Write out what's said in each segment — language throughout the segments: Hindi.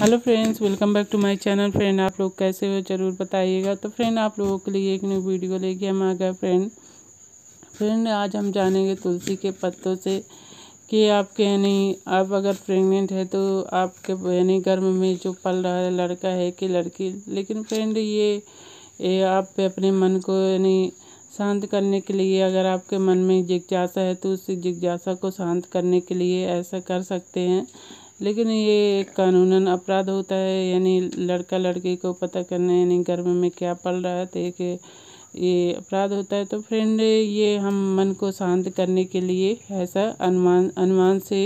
hello friends welcome back to my channel friend आप लोग कैसे हो ज़रूर बताइएगा तो फ्रेंड आप लोगों के लिए एक न्यू वीडियो लेके हम आ गए फ्रेंड फ्रेंड आज हम जानेंगे तुलसी के पत्तों से कि आपके यानी आप अगर प्रेग्नेंट है तो आपके यानी गर्भ में जो पल रहा है लड़का है कि लड़की लेकिन फ्रेंड ये, ये आप अपने मन को यानी शांत करने के लिए अगर आपके मन में जिज्ञासा है तो उस जिज्ञासा को शांत करने के लिए ऐसा कर सकते हैं लेकिन ये एक कानूनन अपराध होता है यानी लड़का लड़की को पता करना यानी गर्भ में क्या पल रहा है तो एक ये अपराध होता है तो फ्रेंड ये हम मन को शांत करने के लिए ऐसा अनुमान अनुमान से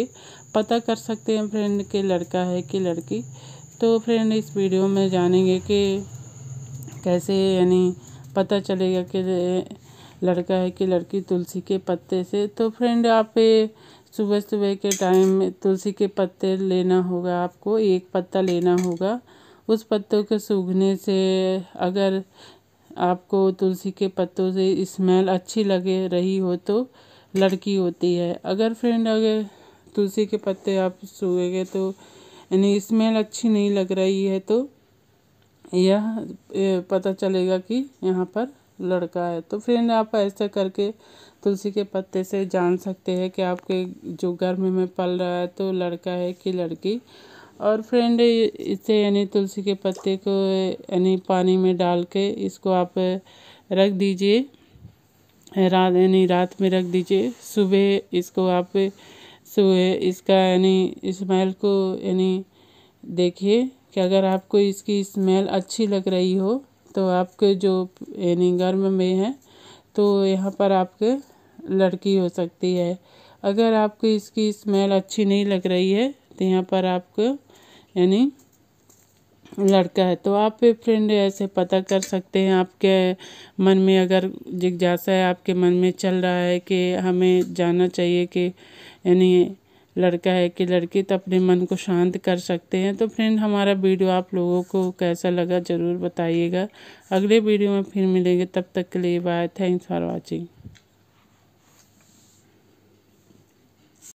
पता कर सकते हैं फ्रेंड के लड़का है कि लड़की तो फ्रेंड इस वीडियो में जानेंगे कि कैसे यानी पता चलेगा कि लड़का है कि लड़की तुलसी के पत्ते से तो फ्रेंड आप सुबह सुबह के टाइम में तुलसी के पत्ते लेना होगा आपको एक पत्ता लेना होगा उस पत्तों के सूखने से अगर आपको तुलसी के पत्तों से स्मेल अच्छी लगे रही हो तो लड़की होती है अगर फ्रेंड अगर तुलसी के पत्ते आप सूखेंगे तो यानी स्मेल अच्छी नहीं लग रही है तो यह पता चलेगा कि यहाँ पर लड़का है तो फ्रेंड आप ऐसा करके तुलसी के पत्ते से जान सकते हैं कि आपके जो गर्भ में पल रहा है तो लड़का है कि लड़की और फ्रेंड इसे यानी तुलसी के पत्ते को यानी पानी में डाल के इसको आप रख दीजिए रात यानी रात में रख दीजिए सुबह इसको आप सुबह इसका यानी स्मेल को यानी देखिए कि अगर आपको इसकी स्मेल अच्छी लग रही हो तो आपके जो यानी गर्म में है तो यहाँ पर आपके लड़की हो सकती है अगर आपको इसकी स्मेल अच्छी नहीं लग रही है तो यहाँ पर आपको यानी लड़का है तो आप फ्रेंड ऐसे पता कर सकते हैं आपके मन में अगर जिज्ञासा है आपके मन में चल रहा है कि हमें जाना चाहिए कि यानी लड़का है कि लड़की तो अपने मन को शांत कर सकते हैं तो फ्रेंड हमारा वीडियो आप लोगों को कैसा लगा ज़रूर बताइएगा अगले वीडियो में फिर मिलेंगे तब तक के लिए बाय थैंक्स फॉर वॉचिंग